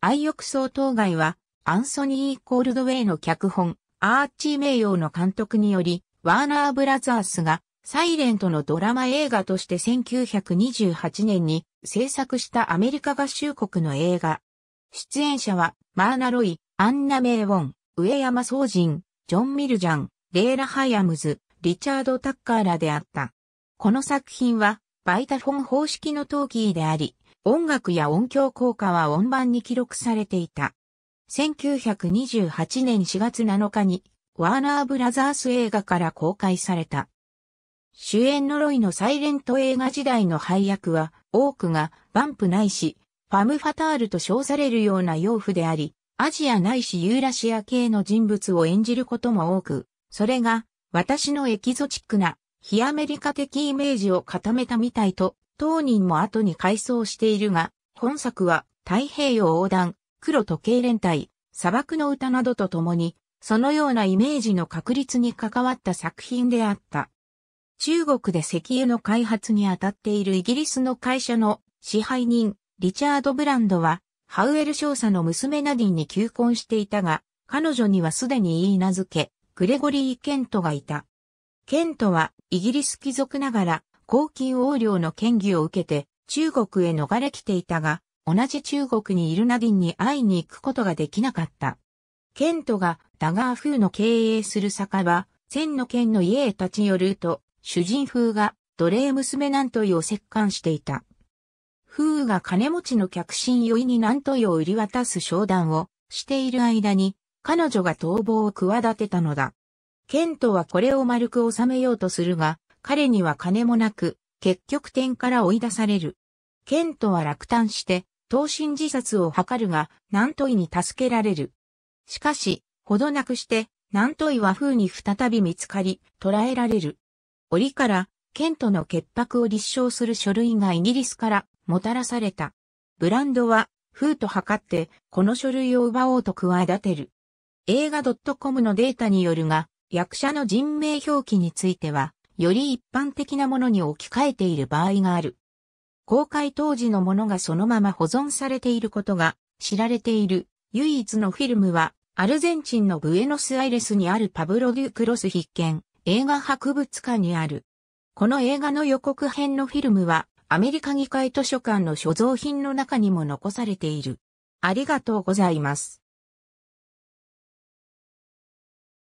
愛欲総当外は、アンソニー・コールドウェイの脚本、アーチー・名誉の監督により、ワーナー・ブラザースが、サイレントのドラマ映画として1928年に制作したアメリカ合衆国の映画。出演者は、マーナ・ロイ、アンナ・メイ・ウォン、上山総人、ジョン・ミルジャン、レーラ・ハイアムズ、リチャード・タッカーらであった。この作品は、バイタフォン方式のトーキーであり、音楽や音響効果は音盤に記録されていた。1928年4月7日に、ワーナーブラザース映画から公開された。主演のロイのサイレント映画時代の配役は、多くがバンプないし、ファムファタールと称されるような養父であり、アジアないしユーラシア系の人物を演じることも多く、それが私のエキゾチックな非アメリカ的イメージを固めたみたいと当人も後に改装しているが、本作は太平洋横断、黒時計連隊、砂漠の歌などとともに、そのようなイメージの確立に関わった作品であった。中国で石油の開発に当たっているイギリスの会社の支配人、リチャード・ブランドは、ハウエル少佐の娘ナディンに求婚していたが、彼女にはすでに言い名付け、グレゴリー・ケントがいた。ケントはイギリス貴族ながら公金横領の権威を受けて中国へ逃れ来ていたが、同じ中国にいるナディンに会いに行くことができなかった。ケントがダガー風の経営する酒場、千の県の家へ立ち寄ると、主人風が奴隷娘南都を折棺していた。風が金持ちの客信酔いに南都を売り渡す商談をしている間に、彼女が逃亡を企てたのだ。ケントはこれを丸く収めようとするが、彼には金もなく、結局点から追い出される。ケントは落胆して、投身自殺を図るが、ナントイに助けられる。しかし、ほどなくして、ナントイは風に再び見つかり、捕らえられる。折から、ケントの潔白を立証する書類がイギリスからもたらされた。ブランドは、風と測って、この書類を奪おうと企てる。映画 .com のデータによるが、役者の人名表記については、より一般的なものに置き換えている場合がある。公開当時のものがそのまま保存されていることが知られている唯一のフィルムはアルゼンチンのブエノスアイレスにあるパブロ・デュクロス必見映画博物館にある。この映画の予告編のフィルムはアメリカ議会図書館の所蔵品の中にも残されている。ありがとうございます。